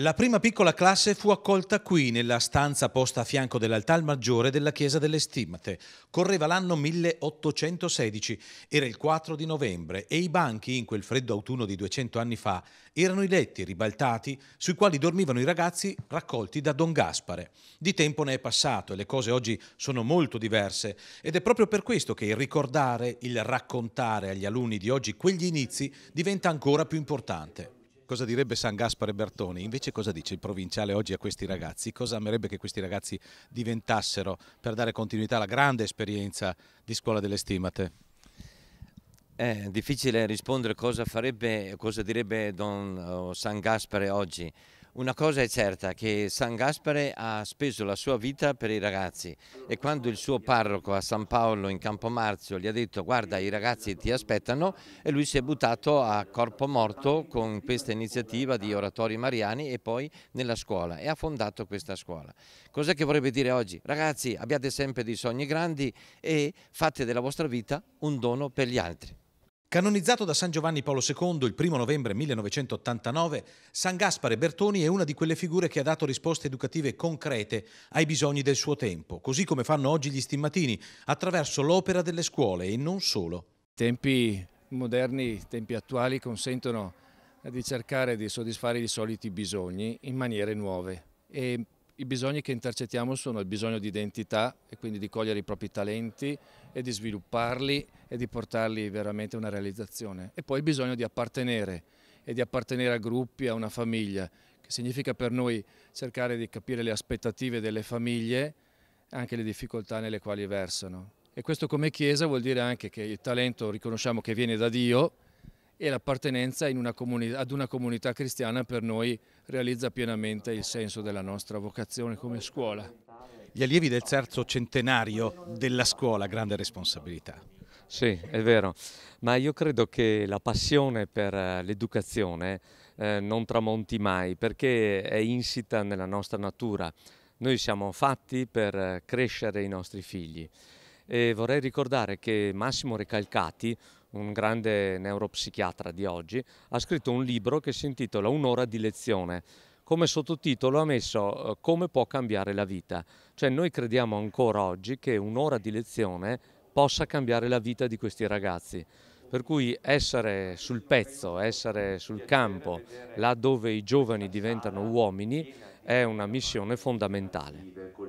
La prima piccola classe fu accolta qui, nella stanza posta a fianco dell'altal maggiore della chiesa delle Stimate. Correva l'anno 1816, era il 4 di novembre e i banchi, in quel freddo autunno di 200 anni fa, erano i letti ribaltati sui quali dormivano i ragazzi raccolti da Don Gaspare. Di tempo ne è passato e le cose oggi sono molto diverse ed è proprio per questo che il ricordare, il raccontare agli alunni di oggi quegli inizi diventa ancora più importante cosa direbbe San Gaspare Bertoni, invece cosa dice il provinciale oggi a questi ragazzi? Cosa amerebbe che questi ragazzi diventassero per dare continuità alla grande esperienza di Scuola delle Stimate? È difficile rispondere cosa, farebbe, cosa direbbe Don eh, San Gaspare oggi. Una cosa è certa, che San Gaspare ha speso la sua vita per i ragazzi e quando il suo parroco a San Paolo in Campo Campomarzio gli ha detto guarda i ragazzi ti aspettano e lui si è buttato a corpo morto con questa iniziativa di oratori mariani e poi nella scuola e ha fondato questa scuola. Cos'è che vorrebbe dire oggi? Ragazzi abbiate sempre dei sogni grandi e fate della vostra vita un dono per gli altri. Canonizzato da San Giovanni Paolo II il 1 novembre 1989, San Gaspare Bertoni è una di quelle figure che ha dato risposte educative concrete ai bisogni del suo tempo, così come fanno oggi gli stimmatini, attraverso l'opera delle scuole e non solo. Tempi moderni, i tempi attuali consentono di cercare di soddisfare i soliti bisogni in maniere nuove e i bisogni che intercettiamo sono il bisogno di identità e quindi di cogliere i propri talenti e di svilupparli e di portarli veramente a una realizzazione. E poi il bisogno di appartenere e di appartenere a gruppi, a una famiglia, che significa per noi cercare di capire le aspettative delle famiglie e anche le difficoltà nelle quali versano. E questo come Chiesa vuol dire anche che il talento riconosciamo che viene da Dio, e l'appartenenza ad una comunità cristiana per noi realizza pienamente il senso della nostra vocazione come scuola. Gli allievi del terzo centenario della scuola, grande responsabilità. Sì, è vero, ma io credo che la passione per eh, l'educazione eh, non tramonti mai perché è insita nella nostra natura. Noi siamo fatti per eh, crescere i nostri figli e vorrei ricordare che Massimo Recalcati, un grande neuropsichiatra di oggi, ha scritto un libro che si intitola Un'ora di lezione. Come sottotitolo ha messo eh, Come può cambiare la vita. Cioè noi crediamo ancora oggi che un'ora di lezione possa cambiare la vita di questi ragazzi. Per cui essere sul pezzo, essere sul campo, là dove i giovani diventano uomini, è una missione fondamentale.